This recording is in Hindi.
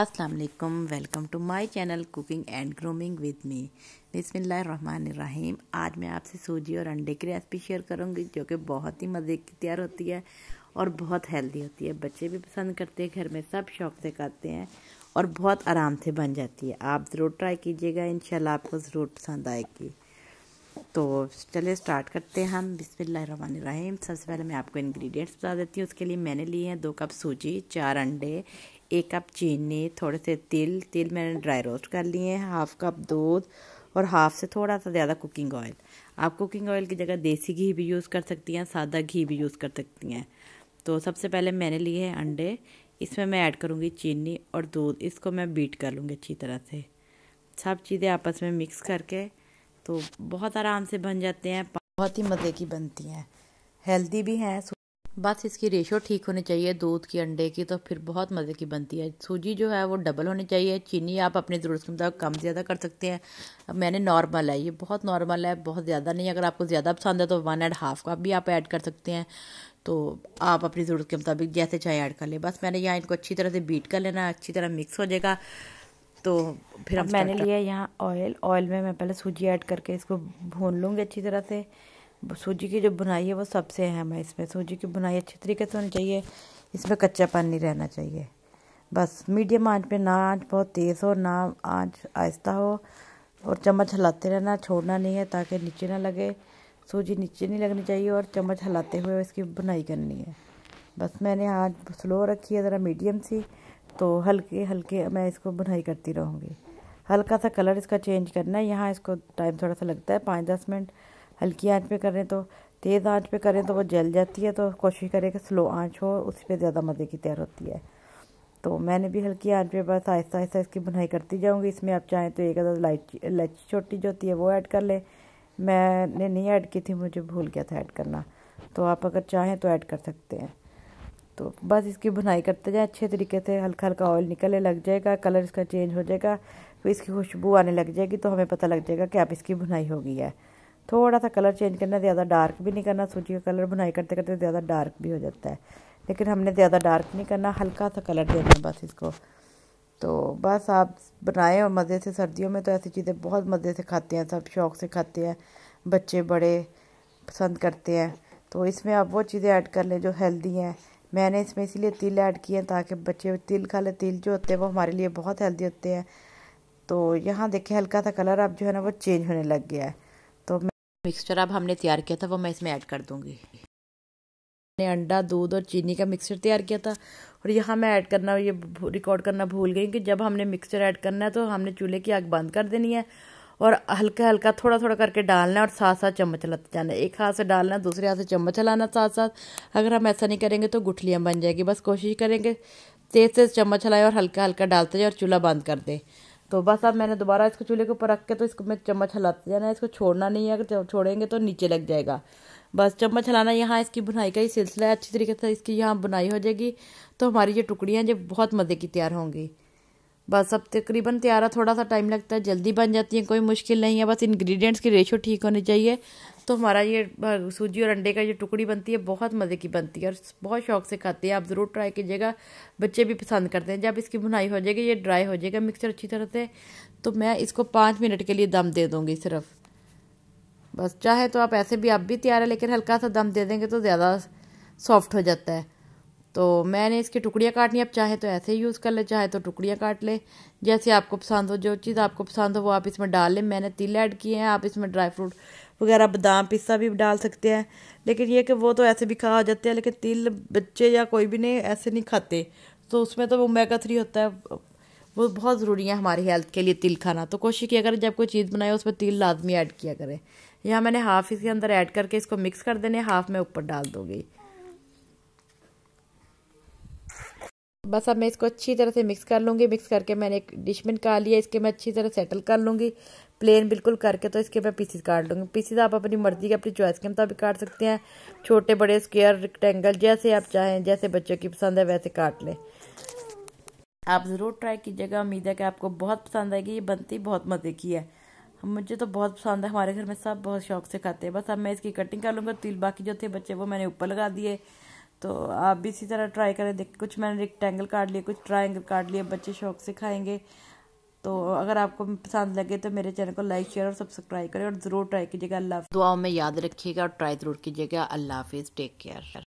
असलकम welcome to my channel cooking and grooming with me Rahim आज मैं आपसे सूजी और अंडे की रेसिपी शेयर करूँगी जो कि बहुत ही मज़े की तैयार होती है और बहुत हेल्दी होती है बच्चे भी पसंद करते हैं घर में सब शौक से खाते हैं और बहुत आराम से बन जाती है आप ज़रूर ट्राई कीजिएगा इन आपको ज़रूर पसंद आएगी तो चलिए स्टार्ट करते हैं हम रहीम सबसे पहले मैं आपको इंग्रेडिएंट्स बता देती हूँ उसके लिए मैंने लिए हैं दो कप सूजी चार अंडे एक कप चीनी थोड़े से तिल तिल मैंने ड्राई रोस्ट कर लिए हैं हाफ़ कप दूध और हाफ़ से थोड़ा सा ज़्यादा कुकिंग ऑयल आप कुकिंग ऑयल की जगह देसी घी भी यूज़ कर सकती हैं सादा घी भी यूज़ कर सकती हैं तो सबसे पहले मैंने लिए हैं अंडे इसमें मैं ऐड करूँगी चीनी और दूध इसको मैं बीट कर लूँगी अच्छी तरह से सब चीज़ें आपस में मिक्स करके तो बहुत आराम से बन जाते हैं बहुत ही मज़े की बनती हैं हेल्दी भी हैं बस इसकी रेशो ठीक होनी चाहिए दूध की अंडे की तो फिर बहुत मज़े की बनती है सूजी जो है वो डबल होनी चाहिए चीनी आप अपनी ज़रूरत के मुताबिक कम ज़्यादा कर सकते हैं अब मैंने नॉर्मल है ये बहुत नॉर्मल है बहुत ज़्यादा नहीं अगर आपको ज़्यादा पसंद है तो वन एंड हाफ़ का भी आप ऐड कर सकते हैं तो आप अपनी ज़रूरत के मुताबिक जैसे चाहे ऐड कर लें बस मैंने यहाँ इनको अच्छी तरह से बीट कर लेना अच्छी तरह मिक्स हो जाएगा तो फिर मैंने लिया यहाँ ऑयल ऑयल में मैं पहले सूजी ऐड करके इसको भून लूँगी अच्छी तरह से सूजी की जो बुनाई है वो सबसे अहम है इसमें सूजी की बुनाई अच्छी तरीके से होनी चाहिए इसमें कच्चापन नहीं रहना चाहिए बस मीडियम आंच पे ना आंच बहुत तेज़ हो ना आंच आहिस्ता हो और चम्मच हिलाते रहना छोड़ना नहीं है ताकि नीचे ना लगे सूजी नीचे नहीं लगनी चाहिए और चम्मच हिलाते हुए इसकी बुनाई करनी है बस मैंने आँच स्लो रखी है ज़रा मीडियम सी तो हल्के हल्के मैं इसको बुनाई करती रहूँगी हल्का सा कलर इसका चेंज करना है यहाँ इसको टाइम थोड़ा सा लगता है पाँच दस मिनट हल्की आंच पे करें तो तेज़ आंच पे करें तो वो जल जाती है तो कोशिश करें कि स्लो आंच हो उस पर ज़्यादा मज़े की तैयार होती है तो मैंने भी हल्की आंच पे बस आहिस्ता आहिस्ता इसकी बुनाई करती जाऊँगी इसमें आप चाहें तो एक अदर लाइची इलायची छोटी जो होती है वो ऐड कर लें मैंने नहीं ऐड की थी मुझे भूल गया था ऐड करना तो आप अगर चाहें तो ऐड कर सकते हैं तो बस इसकी बुनाई करते जाएँ अच्छे तरीके से हल्का हल्का ऑयल निकलने लग जाएगा कलर इसका चेंज हो जाएगा फिर तो इसकी खुशबू आने लग जाएगी तो हमें पता लग जाएगा कि आप इसकी बुनाई हो गई है थोड़ा सा कलर चेंज करना ज़्यादा डार्क भी नहीं करना सूजी का कलर बुनाई करते करते ज़्यादा डार्क भी हो जाता है लेकिन हमने ज़्यादा डार्क नहीं करना हल्का सा कलर देना बस इसको तो बस आप बनाएं और मज़े से सर्दियों में तो ऐसी चीज़ें बहुत मज़े से खाते हैं सब शौक से खाते हैं बच्चे बड़े पसंद करते हैं तो इसमें आप वो चीज़ें ऐड कर लें जो हेल्दी हैं मैंने इसमें इसीलिए तिल ऐड किए हैं ताकि बच्चे तिल खा लें तिल जो होते हैं वो हमारे लिए बहुत हेल्दी होते हैं तो यहाँ देखें हल्का सा कलर अब जो है ना वो चेंज होने लग गया है मिक्सचर अब हमने तैयार किया था वो मैं इसमें ऐड कर दूँगी मैंने अंडा दूध और चीनी का मिक्सचर तैयार किया था और यहाँ मैं ऐड करना ये रिकॉर्ड करना भूल गई कि जब हमने मिक्सचर ऐड करना है तो हमने चूल्हे की आग बंद कर देनी है और हल्का हल्का थोड़ा थोड़ा करके डालना है और साथ साथ चम्मच चलाते जाना एक हाथ से डालना दूसरे हाथ से चम्मच चलाना साथ साथ अगर हम ऐसा नहीं करेंगे तो गुठलियाँ बन जाएगी बस कोशिश करेंगे तेज़ तेज़ चम्मच चलाएं और हल्का हल्का डालते जाए और चूल्हा बंद कर दें तो बस अब मैंने दोबारा इसको चूल्हे के ऊपर रख के तो इसको मैं चम्मच हलाते जाना है इसको छोड़ना नहीं है अगर छोड़ेंगे तो नीचे लग जाएगा बस चम्मच हलाना यहाँ इसकी बुनाई का ही सिलसिला है अच्छी तरीके से इसकी यहाँ बुनाई हो जाएगी तो हमारी ये टुकड़ियाँ जो बहुत मज़े की तैयार होंगी बस अब तकरीबन तैयार है थोड़ा सा टाइम लगता है जल्दी बन जाती है कोई मुश्किल नहीं है बस इंग्रेडिएंट्स की रेशो ठीक होनी चाहिए तो हमारा ये सूजी और अंडे का जो टुकड़ी बनती है बहुत मज़े की बनती है और बहुत शौक से खाते हैं आप ज़रूर ट्राई कीजिएगा बच्चे भी पसंद करते हैं जब इसकी बुनाई हो जाएगी ये ड्राई हो जाएगा मिक्सचर अच्छी तरह से तो मैं इसको पाँच मिनट के लिए दम दे दूँगी सिर्फ बस चाहे तो आप ऐसे भी आप भी तैयार है लेकिन हल्का सा दम दे देंगे तो ज़्यादा सॉफ्ट हो जाता है तो मैंने इसकी टुकड़ियाँ काटनी आप चाहे तो ऐसे यूज़ कर ले चाहे तो टुकड़ियाँ काट ले जैसे आपको पसंद हो जो चीज़ आपको पसंद हो वो आप इसमें डाल लें मैंने तिल ऐड किए हैं आप इसमें ड्राई फ्रूट वगैरह बादाम पिस्ता भी डाल सकते हैं लेकिन ये कि वो तो ऐसे भी खा जाते हैं लेकिन तिल बच्चे या कोई भी नहीं ऐसे नहीं खाते तो उसमें तो वो मेगा थ्री होता है वो बहुत ज़रूरी है हमारी हेल्थ के लिए तिल खाना तो कोशिश किया करें जब कोई चीज़ बनाए उसमें तिल लाजमी ऐड किया करें यहाँ मैंने हाफ़ इसके अंदर ऐड करके इसको मिक्स कर देने हाफ़ में ऊपर डाल दोगी बस अब मैं इसको अच्छी तरह से मिक्स कर लूँगी मिक्स करके मैंने एक डिश में निकाल लिया इसके मैं अच्छी तरह सेटल कर लूँगी प्लेन बिल्कुल करके तो इसके मैं पीसीस काट लूँगी पीसीस आप अपनी मर्ज़ी के अपनी चॉइस के मुताबिक काट सकते हैं छोटे बड़े स्क्वेयर रेक्टेंगल जैसे आप चाहें जैसे बच्चों की पसंद है वैसे काट लें आप ज़रूर ट्राई कीजिएगा उम्मीद है कि आपको बहुत पसंद आएगी ये बनती बहुत मज़े की है मुझे तो बहुत पसंद है हमारे घर में सब बहुत शौक से खाते हैं बस अब मैं इसकी कटिंग कर लूँगा तिल बाकी जो थे बच्चे वो मैंने ऊपर लगा दिए तो आप भी इसी तरह ट्राई करें देख कुछ मैंने रेक्टेंगल काट लिए कुछ ट्राइंगल काट लिए बच्चे शौक से खाएंगे तो अगर आपको पसंद लगे तो मेरे चैनल को लाइक शेयर और सब्सक्राइब करें और ज़रूर ट्राई कीजिएगा अल्लाह दुआओं में याद रखिएगा और ट्राई ज़रूर कीजिएगा अल्लाह हाफिज़ टेक केयर